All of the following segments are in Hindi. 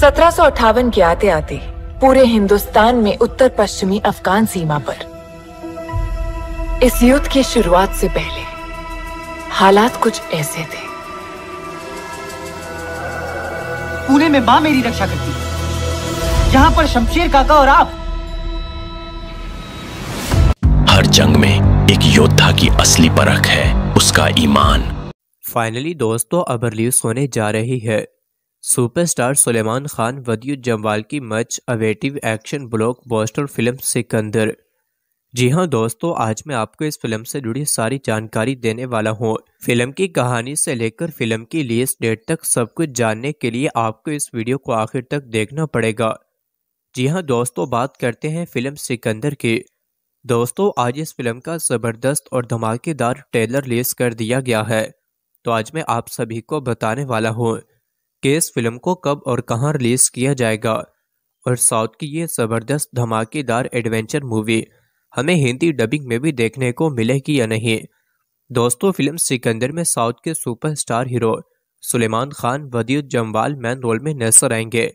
सत्रह के आते आते पूरे हिंदुस्तान में उत्तर पश्चिमी अफगान सीमा पर इस युद्ध की शुरुआत से पहले हालात कुछ ऐसे थे पुणे में मां मेरी रक्षा करती है यहाँ पर शमशेर काका और आप हर जंग में एक योद्धा की असली परख है उसका ईमान फाइनली दोस्तों अब रिलीज होने जा रही है सुपरस्टार सुलेमान खान जम्वाल की much awaited action blockbuster film Sikandar जी हाँ दोस्तों आज मैं आपको इस फिल्म से जुड़ी सारी जानकारी देने वाला हूँ फिल्म की कहानी से लेकर फिल्म की रिलीज डेट तक सब कुछ जानने के लिए आपको इस वीडियो को आखिर तक देखना पड़ेगा जी हाँ दोस्तों बात करते हैं फिल्म सिकंदर की दोस्तों आज इस फिल्म का ज़बरदस्त और धमाकेदार ट्रेलर रिलीज कर दिया गया है तो आज मैं आप सभी को बताने वाला हूँ कि इस फिल्म को कब और कहां रिलीज किया जाएगा और साउथ की ये ज़बरदस्त धमाकेदार एडवेंचर मूवी हमें हिंदी डबिंग में भी देखने को मिलेगी या नहीं दोस्तों फिल्म सिकंदर में साउथ के superstar hero Suleman Khan Vidyut Jamwal main role में नजर आएंगे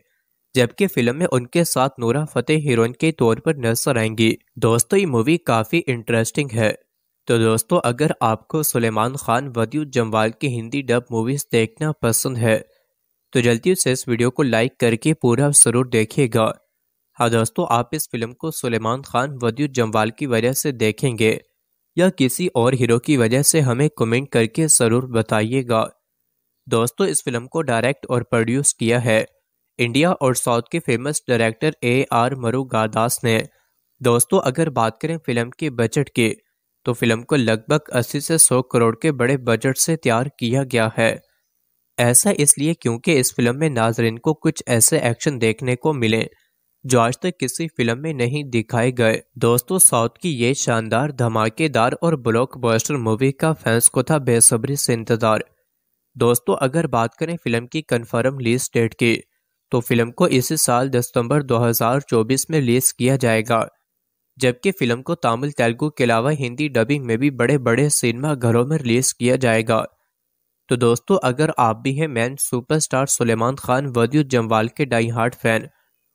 जबकि फिल्म में उनके साथ नूरा फतेह हीरोइन के तौर पर नजर आएंगी दोस्तों ये मूवी काफ़ी इंटरेस्टिंग है तो दोस्तों अगर आपको सुलेमान खान वदीद जम्वाल की हिंदी डब मूवीज़ देखना पसंद है तो जल्दी से इस वीडियो को लाइक करके पूरा ज़रूर देखिएगा हाँ दोस्तों आप इस फिल्म को सुलेमान खान वद्युत जम्वाल की वजह से देखेंगे या किसी और हीरो की वजह से हमें कमेंट करके ज़रूर बताइएगा दोस्तों इस फिल्म को डायरेक्ट और प्रोड्यूस किया है इंडिया और साउथ के famous director A R Murugadoss ने दोस्तों अगर बात करें फिल्म के बजट की तो फिल्म को लगभग 80 से 100 करोड़ के बड़े बजट से तैयार किया गया है ऐसा इसलिए क्योंकि इस फिल्म में नाजरीन को कुछ ऐसे एक्शन देखने को मिले जो आज तक किसी फिल्म में नहीं दिखाए गए दोस्तों साउथ की ये शानदार धमाकेदार और ब्लॉकबस्टर मूवी का फैंस को था बेसब्री से इंतजार दोस्तों अगर बात करें फिल्म की कन्फर्म रिलीज डेट की तो फिल्म को इसी साल दिसंबर 2024 में रिलीज किया जाएगा जबकि फिल्म को तमिल तेलुगु के अलावा हिंदी डबिंग में भी बड़े बड़े सिनेमा घरों में रिलीज किया जाएगा तो दोस्तों अगर आप भी हैं मैन सुपरस्टार सुलेमान खान वदियु जमवाल के डाई हार्ट फैन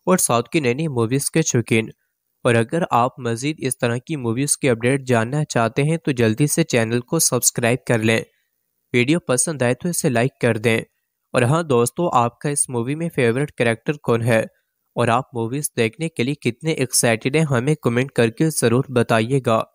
और साउथ की नई नई मूवीज़ के शौकीन और अगर आप मज़ीद इस तरह की मूवीज़ के अपडेट जानना चाहते हैं तो जल्दी से चैनल को सब्सक्राइब कर लें वीडियो पसंद आए तो इसे लाइक कर दें और हाँ दोस्तों आपका इस मूवी में फेवरेट करेक्टर कौन है और आप मूवीज़ देखने के लिए कितने एक्साइटेड हैं हमें कमेंट करके ज़रूर बताइएगा